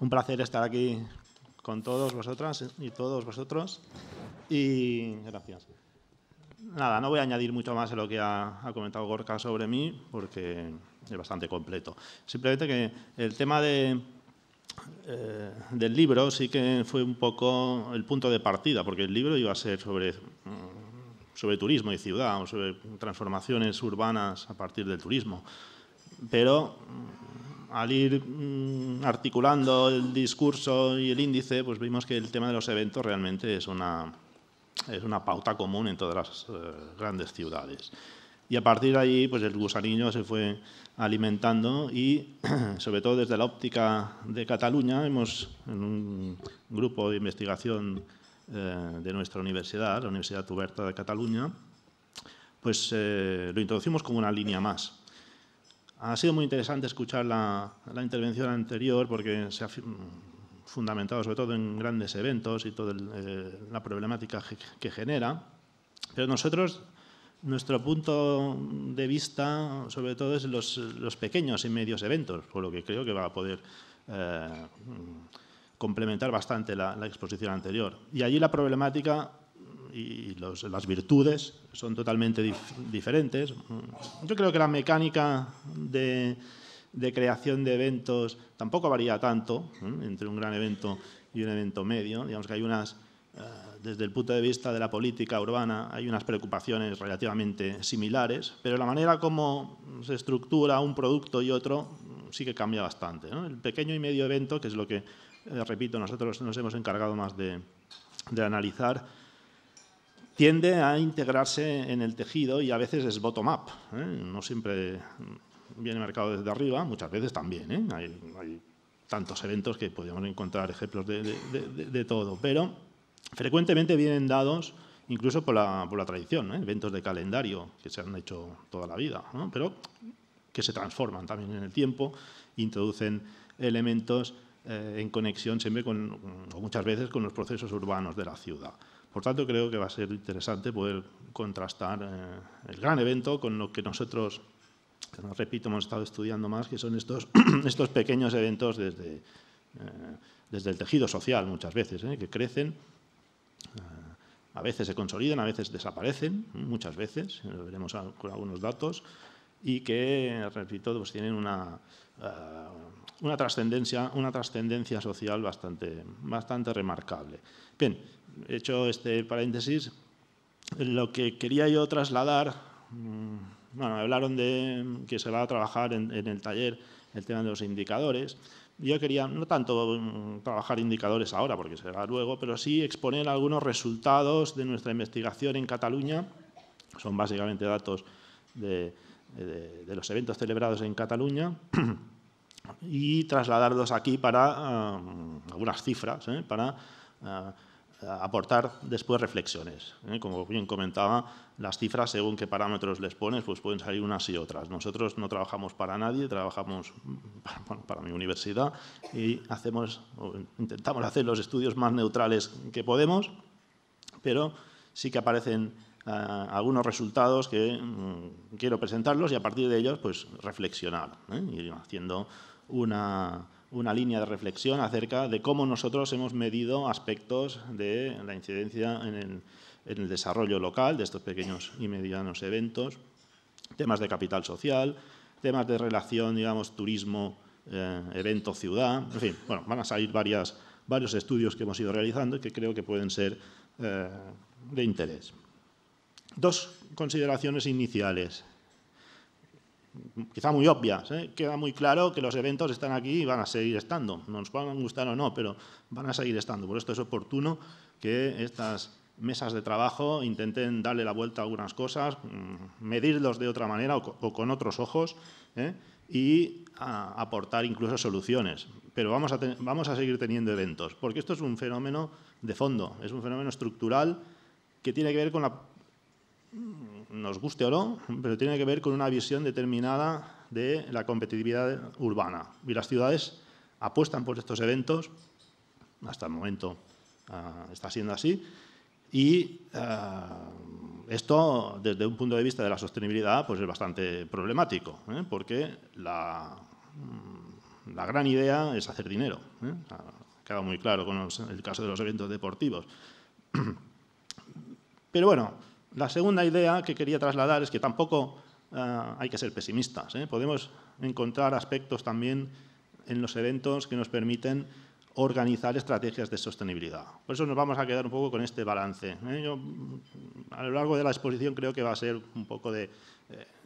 Un placer estar aquí con todos vosotras y todos vosotros. Y gracias. Nada, no voy a añadir mucho más de lo que ha, comentado Gorka sobre mí, porque es bastante completo. Simplemente que el tema de, eh, del libro sí que fue un poco el punto de partida, porque el libro iba a ser sobre, mm, sobre turismo y ciudad, o sobre transformaciones urbanas a partir del turismo. Pero al ir mm, articulando el discurso y el índice, pues vimos que el tema de los eventos realmente es una, pauta común en todas las eh, grandes ciudades. Y a partir de ahí, pues el gusanillo se fue alimentando y, sobre todo desde la óptica de Cataluña, hemos, en un grupo de investigación eh, de nuestra universidad, la Universidad Tuberta de Cataluña, pues eh, lo introducimos como una línea más ha sido muy interesante escuchar la, intervención anterior porque se ha fundamentado sobre todo en grandes eventos y toda eh, la problemática que genera. Pero nosotros, nuestro punto de vista sobre todo es los, los pequeños y medios eventos, por lo que creo que va a poder eh, complementar bastante la, la, exposición anterior. Y allí la problemática y las virtudes son totalmente diferentes. Mm, yo creo que la mecánica de, creación de eventos tampoco varía tanto mm, entre un gran evento y un evento medio. Digamos que hay unas, eh, desde el punto de vista de la política urbana, hay unas preocupaciones relativamente similares, pero la manera como se estructura un producto y otro mm, sí que cambia bastante. El pequeño y medio evento, que es lo que, eh, repito, nosotros nos hemos encargado más de analizar, tiende a integrarse en el tejido y a veces es bottom-up. ¿eh? No siempre viene marcado desde arriba, muchas veces también. ¿eh? Hay, tantos eventos que podríamos encontrar ejemplos de, de, todo, pero frecuentemente vienen dados incluso por la, tradición, ¿eh? eventos de calendario que se han hecho toda la vida, pero que se transforman también en el tiempo, introducen elementos en conexión siempre con, o muchas veces con los procesos urbanos de la ciudad. Por tanto, creo que va a ser interesante poder contrastar eh, el gran evento con lo que nosotros, que repito, hemos estado estudiando más, que son estos, pequeños eventos eh, desde, el tejido social muchas veces, eh, que crecen, a veces se consolidan, a veces desaparecen, muchas veces, lo veremos con algunos datos, y que, repito, pues tienen una, una trascendencia, una trascendencia social bastante, bastante remarcable. Bien, hecho este paréntesis, lo que quería yo trasladar, mm, bueno, hablaron de que se va a trabajar en, el taller el tema de los indicadores. Yo quería no tanto mm, trabajar indicadores ahora, porque será luego, pero sí exponer algunos resultados de nuestra investigación en Cataluña. Son básicamente datos de, los eventos celebrados en Cataluña y trasladarlos aquí para ah, mm, algunas cifras, ¿eh? para ah, eh, aportar después reflexiones. ¿eh? Como bien comentaba, las cifras, según qué parámetros les pones, pues pueden salir unas y otras. Nosotros no trabajamos para nadie, trabajamos para, mi universidad y hacemos, intentamos hacer los estudios más neutrales que podemos, pero sí que aparecen eh, algunos resultados que mm, quiero presentarlos y a partir de ellos pues reflexionar, ir haciendo una una línea de reflexión acerca de cómo nosotros hemos medido aspectos de la incidencia en el, desarrollo local de estos pequeños y medianos eventos, temas de capital social, temas de relación, digamos, turismo, eh, evento, ciudad, en fin, bueno, van a salir varios estudios que hemos ido realizando y que creo que pueden ser eh, de interés. Dos consideraciones iniciales quizá muy obvias. ¿eh? Queda muy claro que los eventos están aquí y van a seguir estando. Nos puedan gustar o no, pero van a seguir estando. Por esto es oportuno que estas mesas de trabajo intenten darle la vuelta a algunas cosas, mm, medirlos de otra manera o con otros ojos ¿eh? y aportar incluso soluciones. Pero vamos a, vamos a seguir teniendo eventos, porque esto es un fenómeno de fondo, es un fenómeno estructural que tiene que ver con la nos guste o no, pero tiene que ver con una visión determinada de la competitividad urbana. Y las ciudades apuestan por estos eventos, hasta el momento ah, está siendo así, y ah, esto, desde un punto de vista de la sostenibilidad, pues es bastante problemático, ¿eh? porque la, mm, la, gran idea es hacer dinero. ¿eh? Ah, queda muy claro con el caso de los eventos deportivos. Pero bueno, la segunda idea que quería trasladar es que tampoco eh, hay que ser pesimistas. ¿eh? Podemos encontrar aspectos también en los eventos que nos permiten organizar estrategias de sostenibilidad. Por eso nos vamos a quedar un poco con este balance. ¿eh? Mm, a lo largo de la exposición creo que va a ser un poco de,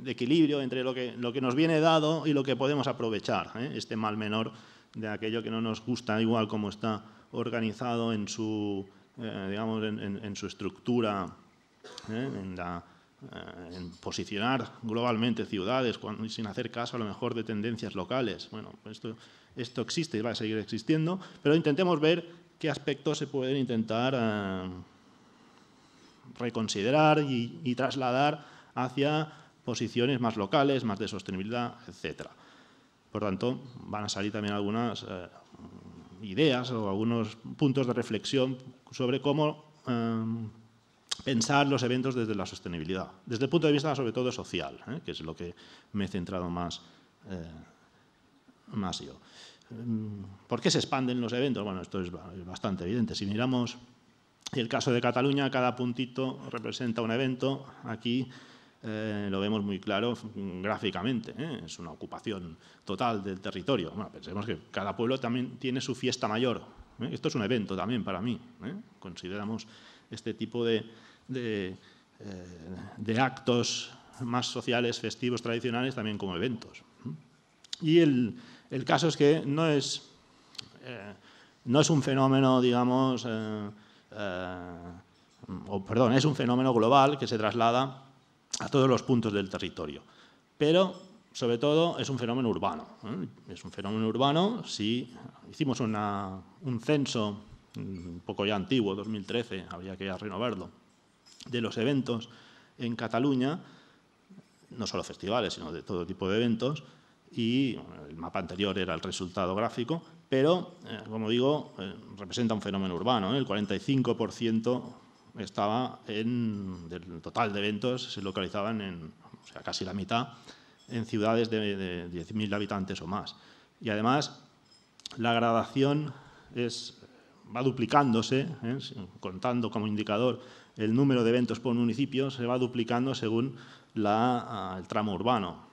equilibrio entre lo que, nos viene dado y lo que podemos aprovechar, este mal menor de aquello que no nos gusta, igual como está organizado en su, digamos, en su estructura ¿eh? en, eh, en, posicionar globalmente ciudades sin hacer caso a lo mejor de tendencias locales. Bueno, esto, esto existe y va a seguir existiendo, pero intentemos ver qué aspectos se pueden intentar eh, reconsiderar y, y, trasladar hacia posiciones más locales, más de sostenibilidad, etc. Por tanto, van a salir también algunas ideas o algunos puntos de reflexión sobre cómo pensar los eventos desde la sostenibilidad, desde el punto de vista sobre todo social, ¿eh? que es lo que me he centrado más, eh, más yo. Mm, ¿Por qué se expanden los eventos? Bueno, esto es bastante evidente. Si miramos el caso de Cataluña, cada puntito representa un evento. Aquí eh, lo vemos muy claro gráficamente. Es una ocupación total del territorio. Bueno, pensemos que cada pueblo también tiene su fiesta mayor. Esto es un evento también para mí. Consideramos este tipo de, eh, de, actos más sociales, festivos, tradicionales, también como eventos. Y el, caso es que no es, eh, no es un fenómeno, digamos, eh, o perdón, es un fenómeno global que se traslada a todos los puntos del territorio. Pero, sobre todo, es un fenómeno urbano. Es un fenómeno urbano. Si hicimos un censo mm, un poco ya antiguo, 2013, habría que renovarlo de los eventos en Cataluña, no solo festivales, sino de todo tipo de eventos, y el mapa anterior era el resultado gráfico, pero, eh, como digo, eh, representa un fenómeno urbano. ¿eh? El 45% estaba en, del total de eventos se localizaban en, o sea, casi la mitad, en ciudades de, 10.000 habitantes o más. Y además, la gradación es, va duplicándose, contando como indicador el número de eventos por municipio se va duplicando según ah, el tramo urbano.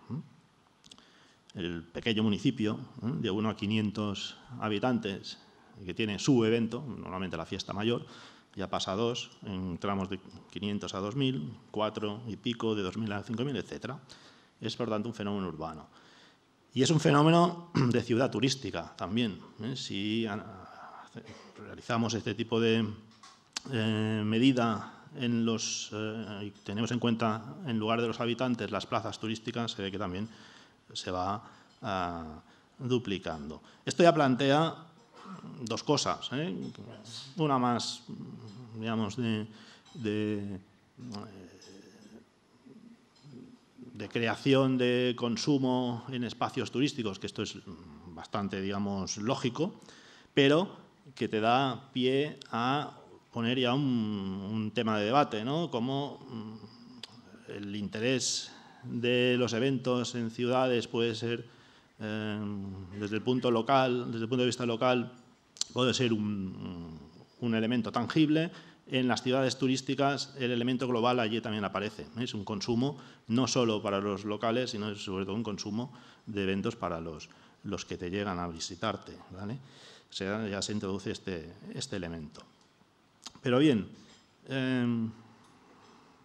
El pequeño municipio, de 1 a 500 habitantes, que tiene su evento, normalmente la fiesta mayor, ya pasa a dos en tramos de 500 a 2.000, 4 y pico, de 2.000 a 5.000, etc. Es, por tanto, un fenómeno urbano. Y es un fenómeno de ciudad turística también. ¿eh? Si ah, realizamos este tipo de, eh, medida en los, eh, tenemos en cuenta en lugar de los habitantes las plazas turísticas, se ve que también se va ah, duplicando. Esto ya plantea dos cosas. ¿eh? Una más, digamos, de, de, creación de consumo en espacios turísticos, que esto es bastante, digamos, lógico, pero que te da pie a poner ya un, tema de debate, ¿no? Cómo mm, el interés de los eventos en ciudades puede ser, em, desde el punto local, desde el punto de vista local, puede ser un, elemento tangible, en las ciudades turísticas el elemento global allí también aparece. ¿eh? Es un consumo no solo para los locales, sino sobre todo un consumo de eventos para los, los que te llegan a visitarte. ya se introduce este, este elemento. Pero bien, em,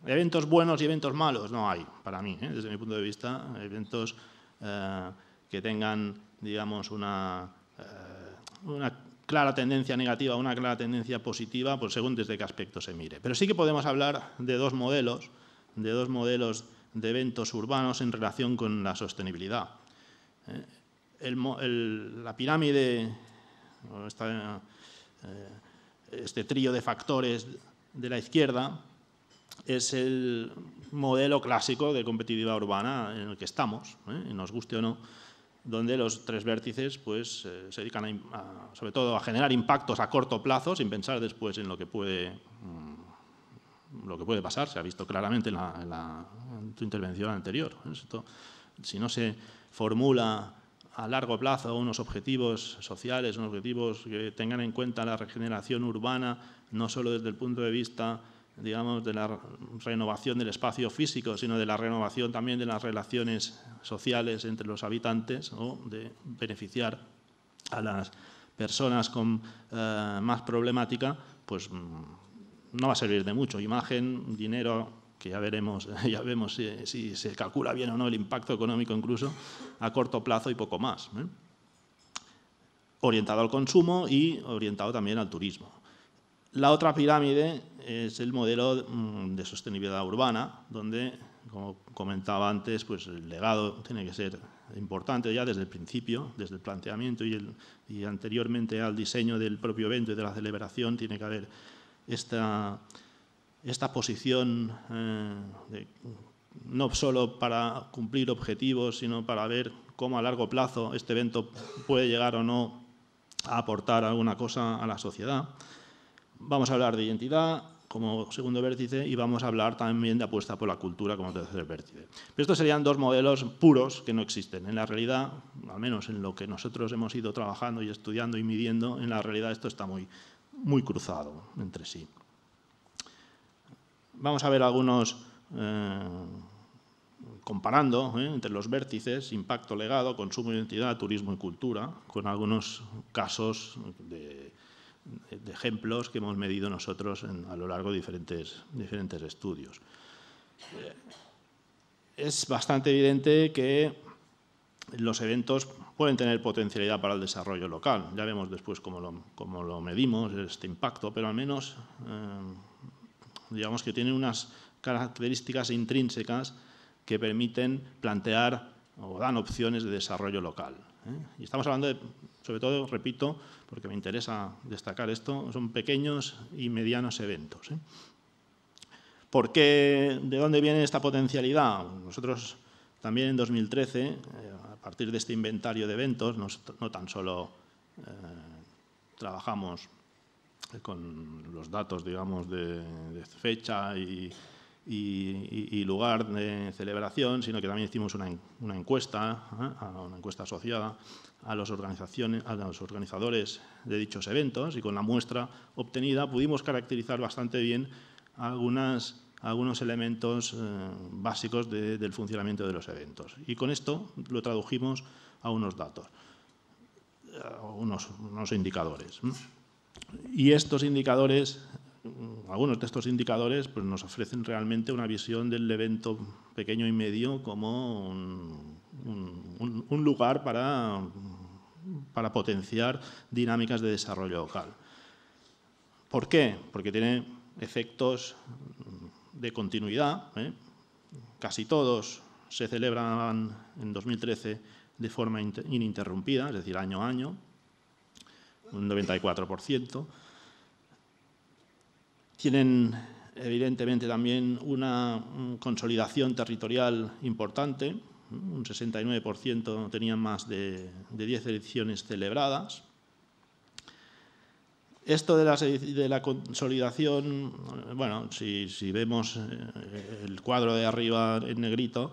eventos buenos y eventos malos no hay, para mí, ¿eh? desde mi punto de vista, eventos eh, que tengan, digamos, eh, una, clara tendencia negativa, o una clara tendencia positiva, pues según desde qué aspecto se mire. Pero sí que podemos hablar de dos modelos, de dos modelos de eventos urbanos en relación con la sostenibilidad. la pirámide, este trío de factores de la izquierda, es el modelo clásico de competitividad urbana en el que estamos, ¿eh? nos guste o no, donde los tres vértices pues, eh, se dedican sobre todo a generar impactos a corto plazo sin pensar después en lo que puede, mm, lo que puede pasar. Se ha visto claramente en, tu intervención anterior. ¿eh? Esto, si no se formula a largo plazo unos objetivos sociales, unos objetivos que tengan en cuenta la regeneración urbana, no solo desde el punto de vista digamos, de la renovación del espacio físico, sino de la renovación también de las relaciones sociales entre los habitantes, o de beneficiar a las personas con eh, más problemática, pues mm, no va a servir de mucho. Imagen, dinero que ya veremos, ya vemos si, se calcula bien o no el impacto económico incluso, a corto plazo y poco más. ¿eh? Orientado al consumo y orientado también al turismo. La otra pirámide es el modelo mm, de sostenibilidad urbana, donde, como comentaba antes, pues el legado tiene que ser importante ya desde el principio, desde el planteamiento y, el, y anteriormente al diseño del propio evento y de la celebración, tiene que haber esta esta posición eh, no solo para cumplir objetivos, sino para ver cómo a largo plazo este evento puede llegar o no a aportar alguna cosa a la sociedad. Vamos a hablar de identidad como segundo vértice y vamos a hablar también de apuesta por la cultura como tercer vértice. Pero estos serían dos modelos puros que no existen. En la realidad, al menos en lo que nosotros hemos ido trabajando y estudiando y midiendo, en la realidad esto está muy, muy cruzado entre sí. Vamos a ver algunos eh, comparando eh, entre los vértices, impacto, legado, consumo, identidad, turismo y cultura, con algunos casos de, ejemplos que hemos medido nosotros a lo largo de diferentes, diferentes estudios. Eh, es bastante evidente que los eventos pueden tener potencialidad para el desarrollo local. Ya vemos después cómo lo, lo medimos, este impacto, pero al menos digamos que tienen unas características intrínsecas que permiten plantear o dan opciones de desarrollo local. ¿eh? Y estamos hablando, de, sobre todo, repito, porque me interesa destacar esto, son pequeños y medianos eventos. ¿eh? ¿Por qué, ¿De dónde viene esta potencialidad? Nosotros también en 2013, eh, a partir de este inventario de eventos, no tan solo trabajamos con los datos, digamos, de, fecha y, lugar de celebración, sino que también hicimos una, encuesta, ¿eh? una encuesta asociada a los, organizadores de dichos eventos y con la muestra obtenida pudimos caracterizar bastante bien algunos elementos eh, básicos del funcionamiento de los eventos. Y con esto lo tradujimos a unos datos, a unos indicadores. Y estos indicadores, mm, algunos de estos indicadores, pues, nos ofrecen realmente una visión del evento pequeño y medio como un, lugar para, potenciar dinámicas de desarrollo local. ¿Por qué? Porque tiene efectos de continuidad. ¿eh? Casi todos se celebran en 2013 de forma ininterrumpida, es decir, año a año, un 94%. Tienen evidentemente también una mm, consolidación territorial importante, un 69% tenían más de, 10 ediciones celebradas. Esto de la, de la consolidación, bueno, si, vemos eh, el cuadro de arriba en negrito,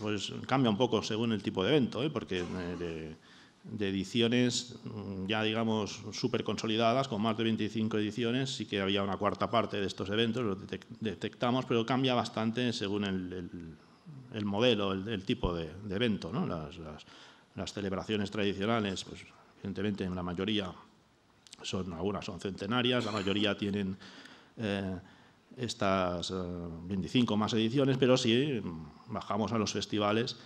pues cambia un poco según el tipo de evento, ¿eh? porque... Eh, de ediciones mm, ya, digamos, súper consolidadas, con más de 25 ediciones, sí que había una cuarta parte de estos eventos, lo detectamos, pero cambia bastante según el, modelo, el, tipo de, evento. Las, celebraciones tradicionales, pues, evidentemente, en la mayoría son, algunas son centenarias, la mayoría tienen eh, estas 25 eh, más ediciones, pero si sí, mm, bajamos a los festivales,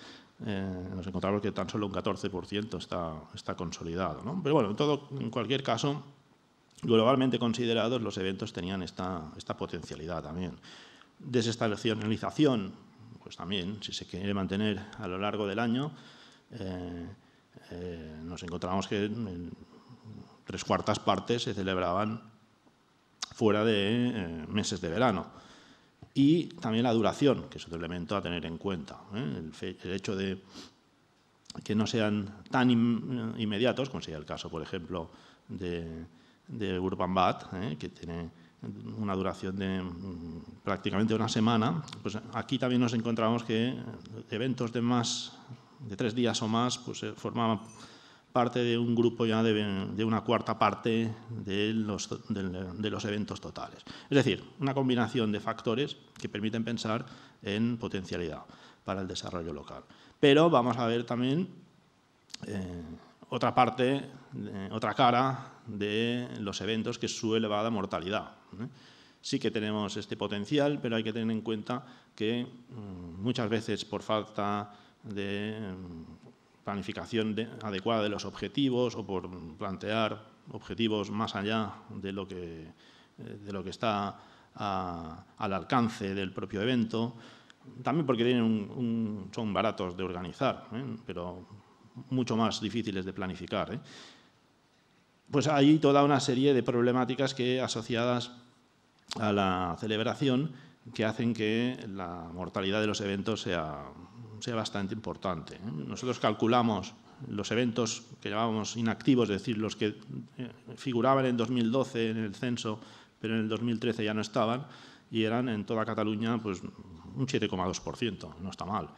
eh, nos encontramos que tan solo un 14% está, está consolidado. Pero bueno, en, todo, en cualquier caso, globalmente considerados, los eventos tenían esta, esta potencialidad también. Desestacionalización, pues también, si se quiere mantener a lo largo del año, eh, eh, nos encontramos que tres cuartas partes se celebraban fuera de meses de verano y también la duración, que es otro elemento a tener en cuenta. ¿eh? El, hecho de que no sean tan eh, inmediatos, como sería el caso, por ejemplo, de, Urban Bat, ¿eh? que tiene una duración de mm, prácticamente una semana, pues aquí también nos encontramos que eventos de más de tres días o más pues, formaban parte de un grupo ya de, una cuarta parte de los, eventos totales. Es decir, una combinación de factores que permiten pensar en potencialidad para el desarrollo local. Pero vamos a ver también eh, otra parte, eh, otra cara de los eventos que es su elevada mortalidad. ¿eh? sí que tenemos este potencial, pero hay que tener en cuenta que mm, muchas veces por falta de planificación adecuada de los objetivos o por plantear objetivos más allá de lo que, eh, de lo que está al alcance del propio evento. También porque son baratos de organizar, ¿eh? pero mucho más difíciles de planificar. ¿eh? Pues hay toda una serie de problemáticas que asociadas a la celebración que hacen que la mortalidad de los eventos sea sea bastante importante. ¿eh? Nosotros calculamos los eventos que llamábamos inactivos, es decir, los que eh, figuraban en 2012 en el censo, pero en el 2013 ya no estaban, y eran en toda Cataluña pues, un 7,2%, no está mal.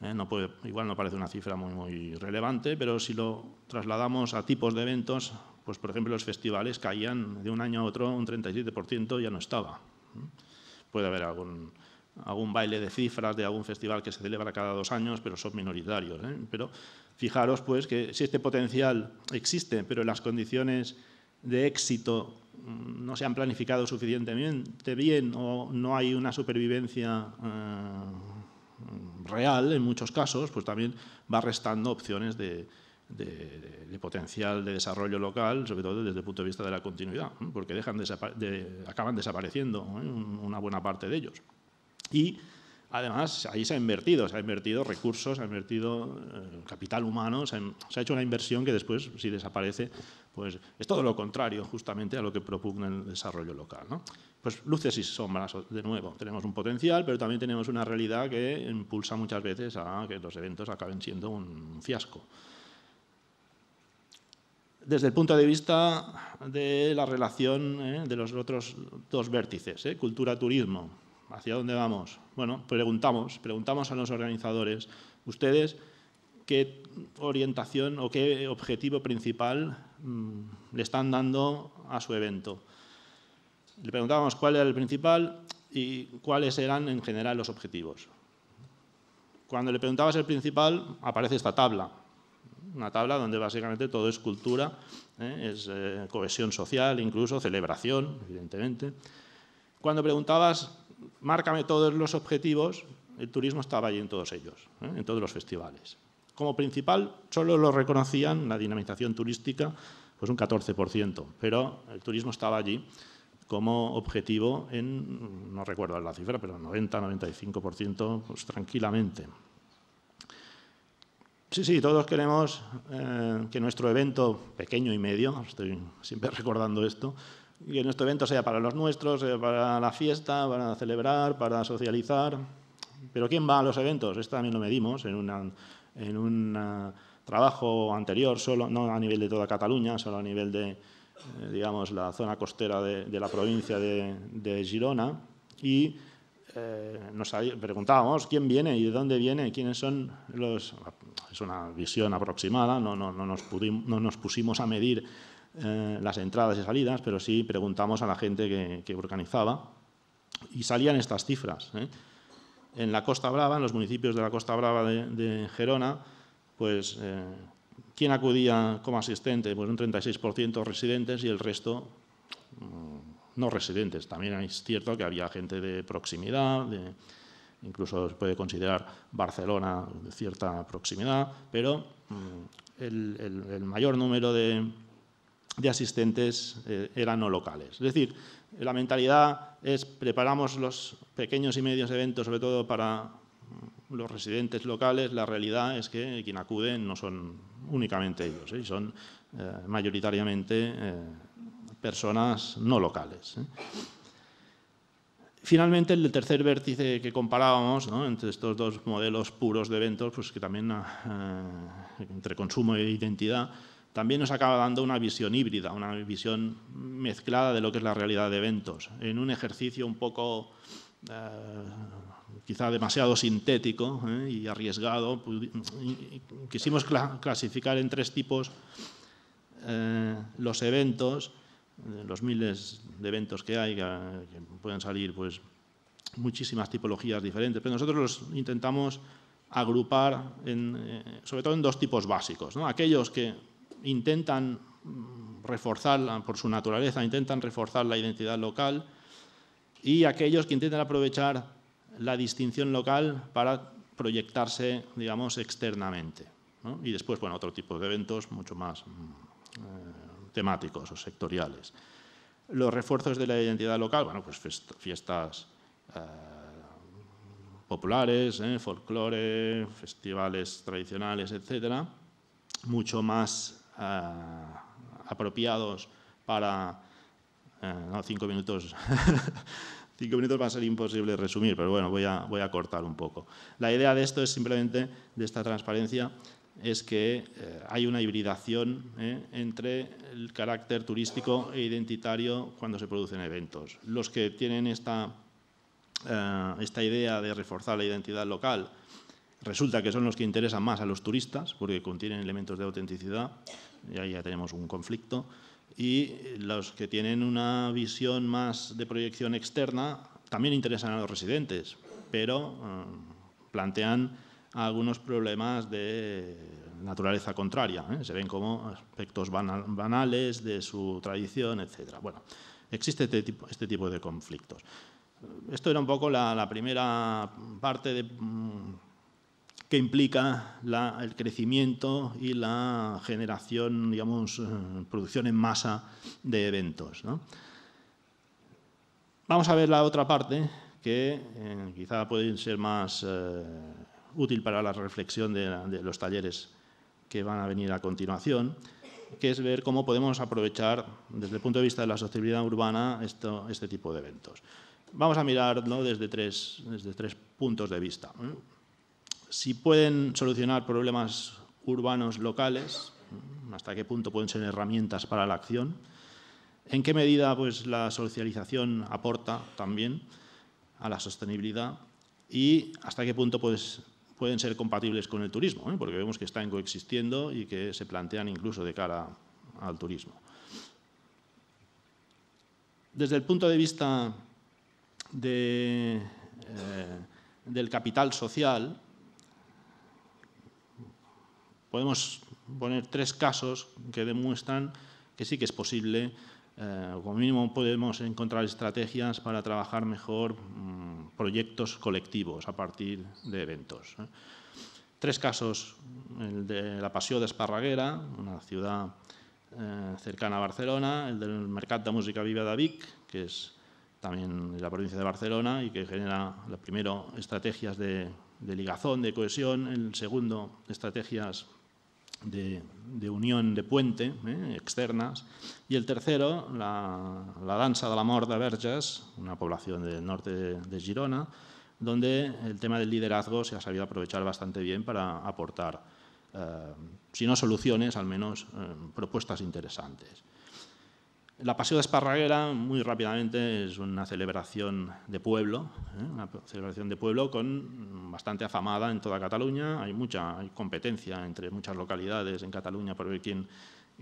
¿eh? no puede, igual no parece una cifra muy, muy relevante, pero si lo trasladamos a tipos de eventos, pues por ejemplo los festivales caían de un año a otro un 37%, ya no estaba. Puede haber algún algún baile de cifras de algún festival que se celebra cada dos años, pero son minoritarios. ¿eh? Pero fijaros pues que si este potencial existe, pero las condiciones de éxito mm, no se han planificado suficientemente bien o no hay una supervivencia eh, real en muchos casos, pues también va restando opciones de, potencial de desarrollo local, sobre todo desde el punto de vista de la continuidad, porque dejan acaban desapareciendo ¿eh? una buena parte de ellos. Y además ahí se ha invertido, se ha invertido recursos, se ha invertido eh, capital humano, se ha, hecho una inversión que después, si desaparece, pues es todo lo contrario justamente a lo que propugna el desarrollo local. Pues luces y sombras, de nuevo, tenemos un potencial, pero también tenemos una realidad que impulsa muchas veces a que los eventos acaben siendo un fiasco desde el punto de vista de la relación eh, de los otros dos vértices, cultura eh, cultura-turismo. ¿Hacia dónde vamos? Bueno, preguntamos, preguntamos a los organizadores, ¿ustedes qué orientación o qué objetivo principal mm, le están dando a su evento? Le preguntábamos cuál era el principal y cuáles eran en general los objetivos. Cuando le preguntabas el principal, aparece esta tabla, una tabla donde básicamente todo es cultura, ¿eh? es eh, cohesión social, incluso celebración, evidentemente. Cuando preguntabas márcame todos los objetivos, el turismo estaba allí en todos ellos, ¿eh? en todos los festivales. Como principal, solo lo reconocían la dinamización turística, pues un 14%, pero el turismo estaba allí como objetivo en, no recuerdo la cifra, pero 90-95% pues, tranquilamente. Sí, sí, todos queremos eh, que nuestro evento pequeño y medio, estoy siempre recordando esto, que nuestro evento sea para los nuestros, eh, para la fiesta, para celebrar, para socializar. Pero ¿quién va a los eventos? Esto también lo medimos en, una, en un eh, trabajo anterior, solo, no a nivel de toda Cataluña, solo a nivel de eh, digamos, la zona costera de, la provincia de, Girona. Y nos preguntábamos quién viene y de dónde viene, quiénes son los... Es una visión aproximada, no, no, no, nos, pudimos, no nos pusimos a medir eh, las entradas y salidas, pero sí preguntamos a la gente que, organizaba y salían estas cifras. ¿eh? En la Costa Brava, en los municipios de la Costa Brava de, Gerona, pues eh, ¿quién acudía como asistente? Pues un 36% residentes y el resto mm, no residentes. También es cierto que había gente de proximidad, incluso se puede considerar Barcelona de cierta proximidad, pero mm, el mayor número de, de asistentes eh, eran no locales. Es decir, la mentalidad es preparamos los pequeños y medios eventos, sobre todo para los residentes locales, la realidad es que quien acude no son únicamente ellos, ¿eh? son eh, mayoritariamente personas no locales. Finalmente, el tercer vértice que comparábamos entre estos dos modelos puros de eventos, pues que también entre consumo e identidad, también nos acaba dando una visión híbrida, una visión mezclada de lo que es la realidad de eventos, en un ejercicio un poco eh, quizá demasiado sintético eh, y arriesgado. Quisimos clasificar en tres tipos eh, los eventos, los miles de eventos que hay, que, pueden salir pues, muchísimas tipologías diferentes, pero nosotros los intentamos agrupar, sobre todo en dos tipos básicos. ¿no? Aquellos que intentan mm, reforzar, por su naturaleza, intentan reforzar la identidad local y aquellos que intentan aprovechar la distinción local para proyectarse, digamos, externamente. Y después, bueno, otro tipo de eventos mucho más mm, eh, temáticos o sectoriales. Los refuerzos de la identidad local, bueno, pues fiestas eh, populares, eh, folclore, festivales tradicionales, etcétera, mucho más eh, apropiados para... Eh, no, cinco minutos. cinco minutos va a ser imposible resumir, pero bueno, voy a, voy a cortar un poco. La idea de esto es simplemente, de esta transparencia, es que eh, hay una hibridación entre el carácter turístico e identitario cuando se producen eventos. Los que tienen esta, esta idea de reforzar la identidad local resulta que son los que interesan más a los turistas porque contienen elementos de autenticidad, y ahí ya tenemos un conflicto, y los que tienen una visión más de proyección externa también interesan a los residentes, pero eh, plantean algunos problemas de naturaleza contraria. ¿eh? Se ven como aspectos banales de su tradición, etc. Bueno, existe este, este tipo, de conflictos. Esto era un poco la primera parte de mm, que implica el crecimiento y la generación, digamos, eh, producción en masa de eventos. Vamos a ver la otra parte que eh, quizá puede ser más eh, útil para la reflexión de, los talleres que van a venir a continuación, que es ver cómo podemos aprovechar desde el punto de vista de la sostenibilidad urbana este tipo de eventos. Vamos a mirarlo desde tres, desde tres puntos de vista si pueden solucionar problemas urbanos locales, hasta qué punto pueden ser herramientas para la acción, en qué medida pues, la socialización aporta también a la sostenibilidad y hasta qué punto pues, pueden ser compatibles con el turismo, ¿eh? porque vemos que están coexistiendo y que se plantean incluso de cara al turismo. Desde el punto de vista eh, del capital social, podemos poner tres casos que demuestran que sí que es posible, o eh, como mínimo podemos encontrar estrategias para trabajar mejor mm, proyectos colectivos a partir de eventos. ¿eh? Tres casos, el de la Pasión de Esparraguera, una ciudad eh, cercana a Barcelona, el del Mercat de Música Viva de Vic, que es también de la provincia de Barcelona y que genera, primero, estrategias de ligazón, de cohesión, el segundo, estrategias de, unión de puente, eh, externas. Y el tercero, la, la danza la amor de Verges, una población del norte de, Girona, donde el tema del liderazgo se ha sabido aprovechar bastante bien para aportar, eh, si no soluciones, al menos eh, propuestas interesantes. La Paseo de Esparraguera, muy rápidamente, es una celebración de pueblo, ¿eh? una celebración de pueblo con bastante afamada en toda Cataluña. Hay mucha competencia entre muchas localidades en Cataluña por ver quién,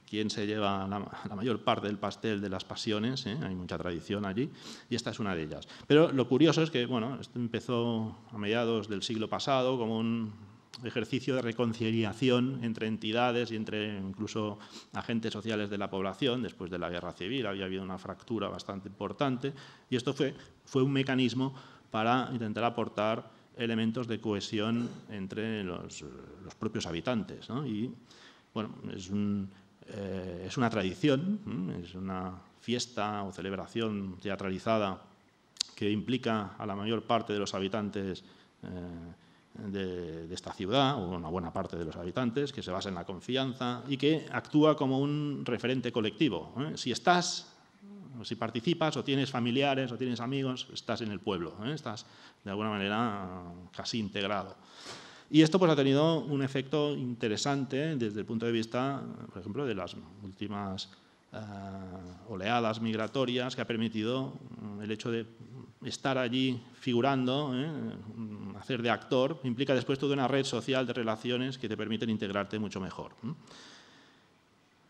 quién se lleva la, mayor parte del pastel de las pasiones. ¿eh? Hay mucha tradición allí y esta es una de ellas. Pero lo curioso es que bueno, esto empezó a mediados del siglo pasado como un ejercicio de reconciliación entre entidades y entre incluso agentes sociales de la población. Después de la guerra civil había habido una fractura bastante importante y esto fue, fue un mecanismo para intentar aportar elementos de cohesión entre los, propios habitantes. Y bueno, es, eh, una tradición, es una fiesta o celebración teatralizada que implica a la mayor parte de los habitantes eh, de, esta ciudad, o una buena parte de los habitantes, que se basa en la confianza y que actúa como un referente colectivo. ¿eh? Si estás, o si participas, o tienes familiares, o tienes amigos, estás en el pueblo, ¿eh? estás de alguna manera casi integrado. Y esto pues, ha tenido un efecto interesante desde el punto de vista, por ejemplo, de las últimas Ah, oleadas migratorias que ha permitido mm, el hecho de estar allí figurando, eh, mm, hacer de actor, implica después toda una red social de relaciones que te permiten integrarte mucho mejor.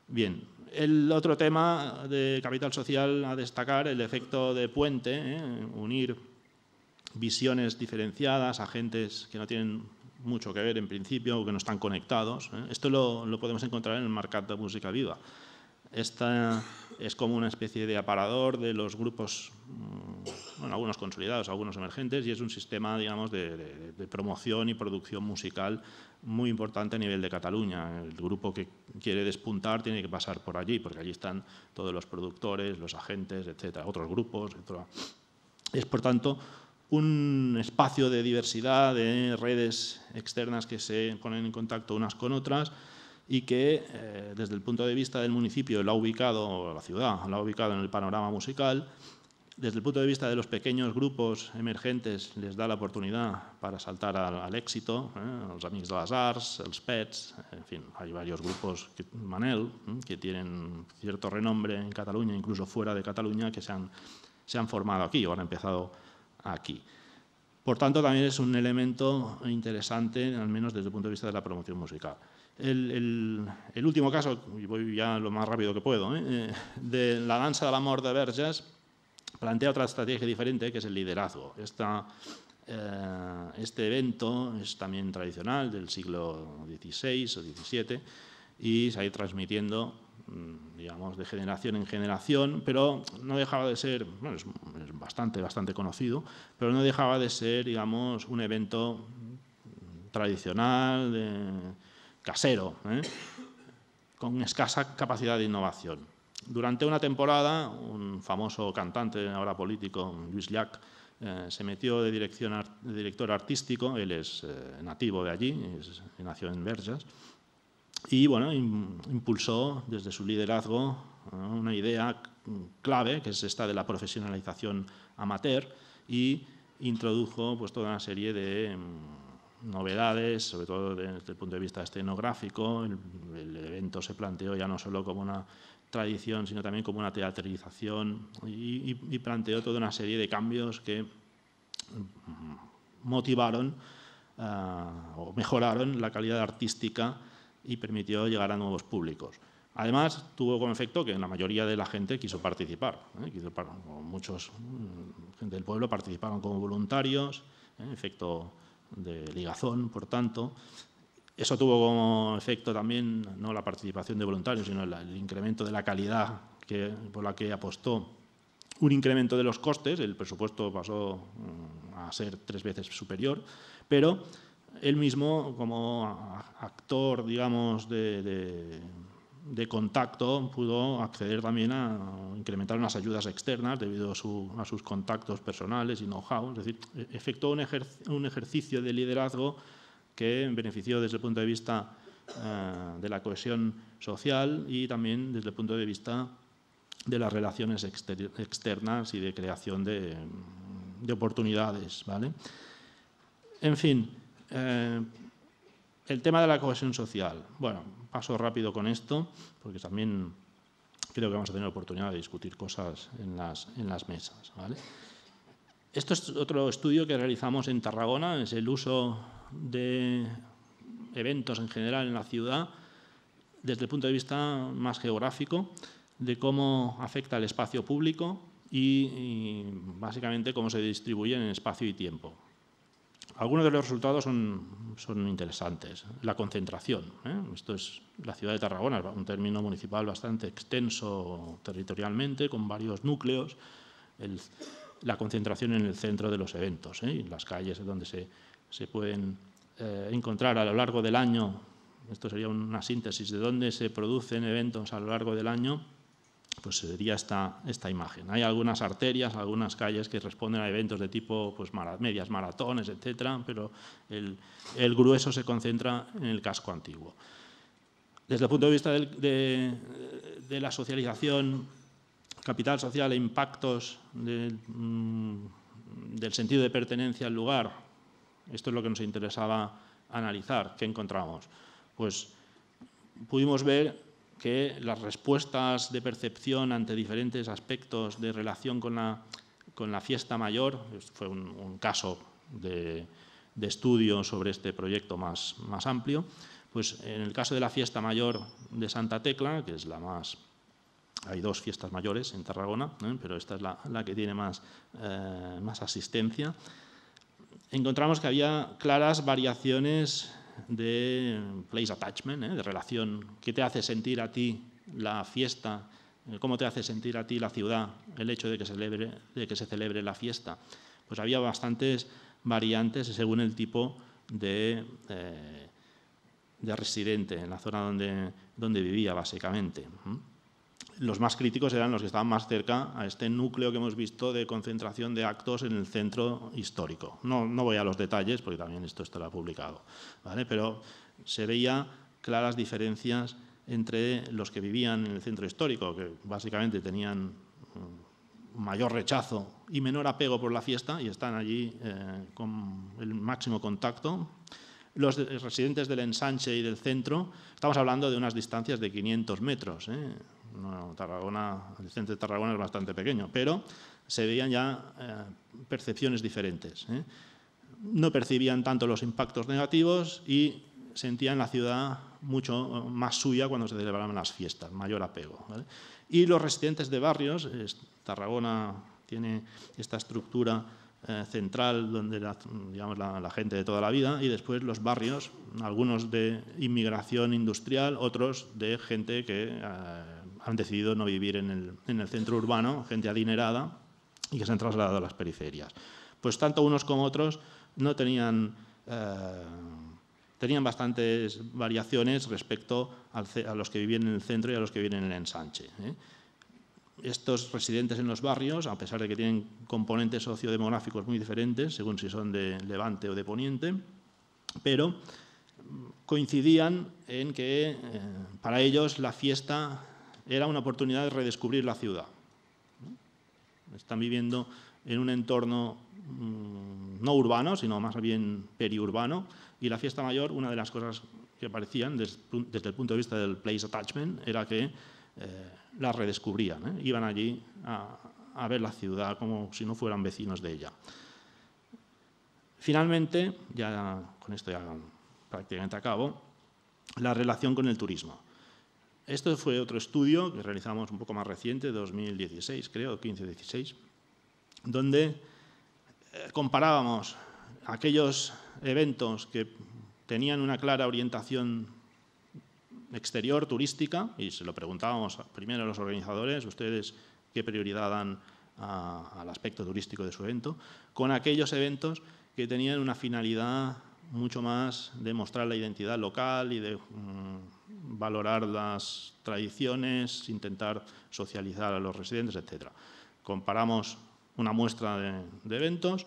Bien, el otro tema de capital social a destacar, el efecto de puente, ¿eh? unir visiones diferenciadas, agentes que no tienen mucho que ver en principio o que no están conectados. ¿eh? Esto lo, lo, podemos encontrar en el mercado de música viva esta es como una especie de aparador de los grupos, mm, bueno, algunos consolidados, algunos emergentes, y es un sistema, digamos, de, promoción y producción musical muy importante a nivel de Cataluña. El grupo que quiere despuntar tiene que pasar por allí, porque allí están todos los productores, los agentes, etcétera, otros grupos, etcétera. Es, por tanto, un espacio de diversidad, de redes externas que se ponen en contacto unas con otras, y que eh, desde el punto de vista del municipio lo ha ubicado, o la ciudad lo ha ubicado en el panorama musical, desde el punto de vista de los pequeños grupos emergentes les da la oportunidad para saltar al, éxito, eh, los amigos Amics de las Arts, los Pets, en fin, hay varios grupos, Manel, mm, que tienen cierto renombre en Cataluña, incluso fuera de Cataluña, que se han, se han formado aquí o han empezado aquí. Por tanto, también es un elemento interesante, al menos desde el punto de vista de la promoción musical. El, último caso, y voy ya lo más rápido que puedo, ¿eh? Eh, de la danza del amor de Verges, plantea otra estrategia diferente, que es el liderazgo. Esta, eh, este evento es también tradicional del siglo XVI o XVII y se ha ido transmitiendo mm, digamos, de generación en generación, pero no dejaba de ser, es, bastante, bastante conocido, pero no dejaba de ser, digamos, un evento tradicional, de, casero, ¿eh? con escasa capacidad de innovación. Durante una temporada, un famoso cantante, ahora político, Luis Llach, eh, se metió de, director artístico, él es eh, nativo de allí, nació en Berjas, y bueno, impulsó desde su liderazgo una idea clave, que es esta de la profesionalización amateur, y introdujo pues, toda una serie de novedades, sobre todo desde el punto de vista escenográfico. El, evento se planteó ya no solo como una tradición, sino también como una teatralización y, planteó toda una serie de cambios que mm, motivaron ah, o mejoraron la calidad artística y permitió llegar a nuevos públicos. Además, tuvo como efecto que la mayoría de la gente quiso participar. ¿eh? muchos gente mm, del pueblo participaron como voluntarios, ¿eh? en efecto de ligazón, por tanto. Eso tuvo como efecto también no la participación de voluntarios, sino el, incremento de la calidad que, por la que apostó. Un incremento de los costes, el presupuesto pasó mm, a ser tres veces superior, pero él mismo, como actor, digamos, de de contacto pudo acceder también a incrementar unas ayudas externas debido a, sus contactos personales y know-how. Es decir, e, efectuó un, ejercicio de liderazgo que benefició desde el punto de vista eh, de la cohesión social y también desde el punto de vista de las relaciones externas y de creación de, oportunidades. En fin, eh, el tema de la cohesión social. Bueno, paso rápido con esto, porque también creo que vamos a tener oportunidad de discutir cosas en las, mesas. Esto es otro estudio que realizamos en Tarragona, es el uso de eventos en general en la ciudad desde el punto de vista más geográfico, de cómo afecta el espacio público y básicamente cómo se distribuyen en espacio y tiempo. Algunos de los resultados son, interesantes. La concentración. ¿eh? Esto es la ciudad de Tarragona, un término municipal bastante extenso territorialmente, con varios núcleos. la concentración en el centro de los eventos, ¿eh? en las calles donde se, pueden eh, encontrar a lo largo del año. Esto sería una síntesis de dónde se producen eventos a lo largo del año pues sería esta, esta imagen. Hay algunas arterias, algunas calles que responden a eventos de tipo pues, medias maratones, etcétera, pero el, grueso se concentra en el casco antiguo. Desde el punto de vista de, la socialización, capital social e impactos mm, del sentido de pertenencia al lugar, esto es lo que nos interesaba analizar. ¿Qué encontramos? Pues pudimos ver que las respuestas de percepción ante diferentes aspectos de relación con la, con la fiesta mayor, pues, fue un, caso de, estudio sobre este proyecto más, más amplio, pues en el caso de la fiesta mayor de Santa Tecla, que es la más hay dos fiestas mayores en Tarragona, ¿eh? pero esta es la, la que tiene más, eh, más asistencia, encontramos que había claras variaciones de place attachment, ¿eh? de relación. ¿Qué te hace sentir a ti la fiesta? Eh, ¿Cómo te hace sentir a ti la ciudad el hecho de que, celebre, de que se celebre la fiesta? Pues había bastantes variantes según el tipo de, eh, residente en la zona donde, vivía, básicamente los más críticos eran los que estaban más cerca a este núcleo que hemos visto de concentración de actos en el centro histórico. No, no voy a los detalles porque también esto estará publicado, ¿vale? pero se veían claras diferencias entre los que vivían en el centro histórico, que básicamente tenían mm, mayor rechazo y menor apego por la fiesta y están allí eh, con el máximo contacto, los residentes del ensanche y del centro, estamos hablando de unas distancias de 500 metros. ¿eh? Tarragona, el centro de Tarragona es bastante pequeño, pero se veían ya eh, percepciones diferentes. ¿eh? No percibían tanto los impactos negativos y sentían la ciudad mucho más suya cuando se celebraban las fiestas, mayor apego. Y los residentes de barrios, Tarragona tiene esta estructura eh, central donde digamos, la, gente de toda la vida y después los barrios, algunos de inmigración industrial, otros de gente que han decidido no vivir en el, centro urbano, gente adinerada, y que se han trasladado a las periferias. Pues tanto unos como otros no tenían, eh, tenían bastantes variaciones respecto a los que vivían en el centro y a los que vivían en el ensanche. ¿eh? Estos residentes en los barrios, a pesar de que tienen componentes sociodemográficos muy diferentes, según si son de Levante o de Poniente, pero coincidían en que eh, para ellos la fiesta era una oportunidad de redescubrir la ciudad. Están viviendo en un entorno mm, no urbano, sino más bien periurbano, y la fiesta mayor, una de las cosas que parecían desde el punto de vista del place attachment, era que eh, la redescubrían, ¿eh? iban allí a, ver la ciudad como si no fueran vecinos de ella. Finalmente, ya con esto ya prácticamente acabo, la relación con el turismo. Esto fue otro estudio que realizamos un poco más reciente, 2016, creo, 15-16, donde eh, comparábamos aquellos eventos que tenían una clara orientación exterior, turística, y se lo preguntábamos primero a los organizadores, ustedes qué prioridad dan al aspecto turístico de su evento, con aquellos eventos que tenían una finalidad mucho más de mostrar la identidad local y de... Mm, valorar las tradiciones, intentar socializar a los residentes, etc. Comparamos una muestra de, eventos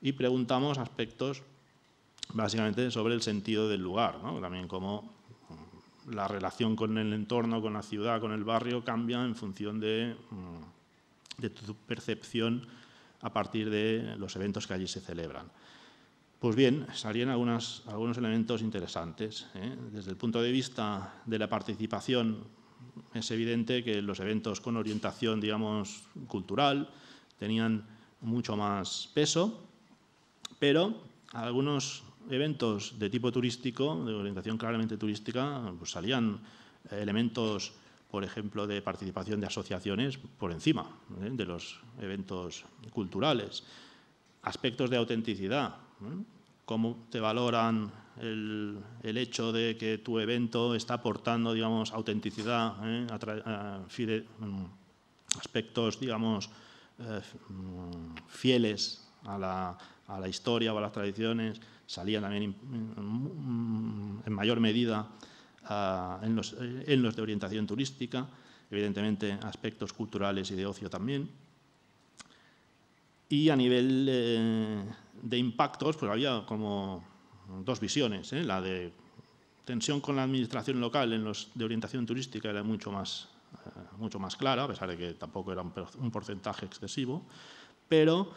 y preguntamos aspectos básicamente sobre el sentido del lugar, también cómo mm, la relación con el entorno, con la ciudad, con el barrio cambia en función de mm, tu percepción a partir de los eventos que allí se celebran. Pues bien, salían algunos elementos interesantes. ¿eh? Desde el punto de vista de la participación, es evidente que los eventos con orientación, digamos, cultural tenían mucho más peso, pero algunos eventos de tipo turístico, de orientación claramente turística, pues salían elementos, por ejemplo, de participación de asociaciones por encima ¿eh? de los eventos culturales. Aspectos de autenticidad, cómo te valoran el, hecho de que tu evento está aportando, digamos, autenticidad, ¿eh? mm, aspectos, digamos, eh, mm, fieles a la, historia o a las tradiciones, salían también mm, en mayor medida ah, en, los, de orientación turística, evidentemente aspectos culturales y de ocio también. Y a nivel eh, de impactos, pues había como dos visiones. ¿eh? La de tensión con la administración local en los de orientación turística era mucho más, eh, mucho más clara, a pesar de que tampoco era un porcentaje excesivo, pero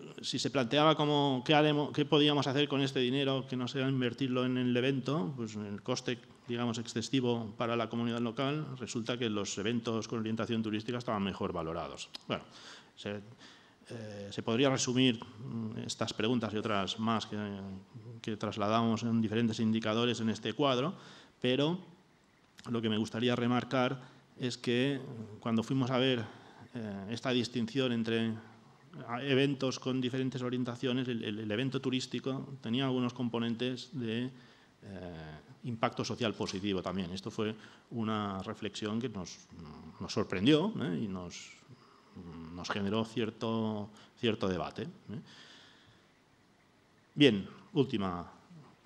eh, si se planteaba como qué, haremos, podíamos hacer con este dinero que no sea invertirlo en el evento, pues el coste digamos excesivo para la comunidad local, resulta que los eventos con orientación turística estaban mejor valorados. Bueno, se, eh, se podría resumir mm, estas preguntas y otras más que, trasladamos en diferentes indicadores en este cuadro, pero lo que me gustaría remarcar es que mm, cuando fuimos a ver eh, esta distinción entre ah, eventos con diferentes orientaciones, el, evento turístico tenía algunos componentes de eh, impacto social positivo también. Esto fue una reflexión que nos, sorprendió y nos Mm, nos generó cierto, cierto debate. ¿eh? Bien, última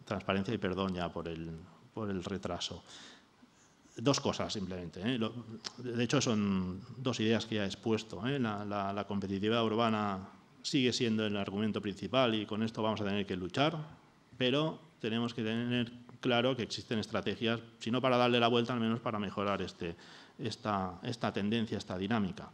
transparencia y perdón ya por el, por el retraso. Dos cosas simplemente. ¿eh? De hecho, son dos ideas que ya he expuesto. ¿eh? La, la, competitividad urbana sigue siendo el argumento principal y con esto vamos a tener que luchar, pero tenemos que tener claro que existen estrategias, si no para darle la vuelta, al menos para mejorar este, esta, esta tendencia, esta dinámica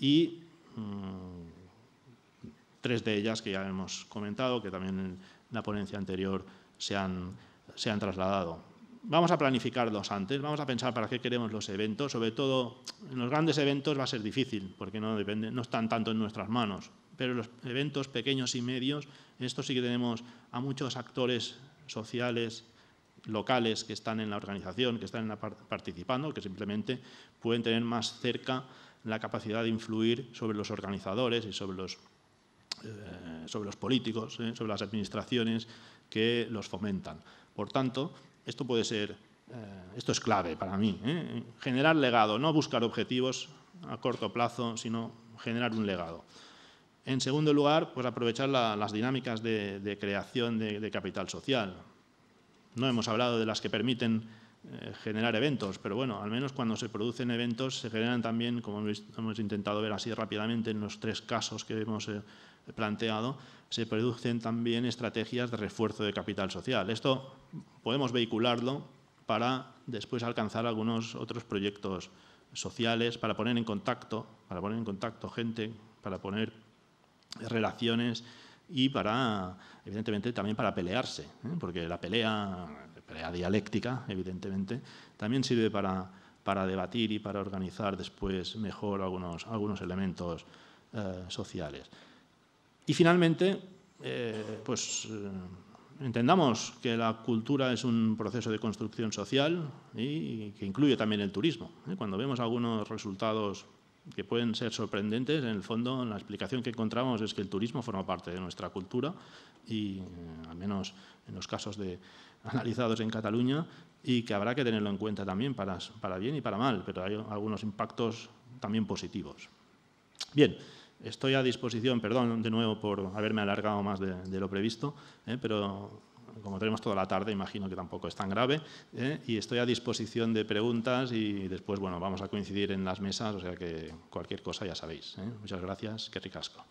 y mm, tres de ellas que ya hemos comentado, que también en la ponencia anterior se han, trasladado. Vamos a planificarlos antes, vamos a pensar para qué queremos los eventos, sobre todo en los grandes eventos va a ser difícil, porque no, depende, no están tanto en nuestras manos, pero los eventos pequeños y medios, esto sí que tenemos a muchos actores sociales, locales que están en la organización, que están participando, que simplemente pueden tener más cerca la capacidad de influir sobre los organizadores y sobre los, eh, sobre los políticos, ¿eh? sobre las administraciones que los fomentan. Por tanto, esto puede ser, eh, esto es clave para mí, generar legado, no buscar objetivos a corto plazo, sino generar un legado. En segundo lugar, pues aprovechar las dinámicas de, creación de capital social. No hemos hablado de las que permiten eh, generar eventos, pero bueno, al menos cuando se producen eventos se generan también, como hemos, intentado ver así rápidamente en los tres casos que hemos eh, planteado, se producen también estrategias de refuerzo de capital social. Esto podemos vehicularlo para después alcanzar algunos otros proyectos sociales, para poner en contacto, para poner en contacto gente, para poner relaciones y para, evidentemente, también para pelearse, ¿eh? porque la pelea crea dialéctica, evidentemente, también sirve para, para debatir y para organizar después mejor algunos, algunos elementos eh, sociales. Y finalmente, eh, pues eh, entendamos que la cultura es un proceso de construcción social y que incluye también el turismo. Cuando vemos algunos resultados que pueden ser sorprendentes. En el fondo, la explicación que encontramos es que el turismo forma parte de nuestra cultura y, eh, al menos en los casos de, analizados en Cataluña, y que habrá que tenerlo en cuenta también para, para bien y para mal, pero hay algunos impactos también positivos. Bien, estoy a disposición, perdón de nuevo por haberme alargado más de, lo previsto, eh, pero como tenemos toda la tarde, imagino que tampoco es tan grave, ¿eh? y estoy a disposición de preguntas y después, bueno, vamos a coincidir en las mesas, o sea que cualquier cosa ya sabéis. ¿eh? Muchas gracias, qué ricasco.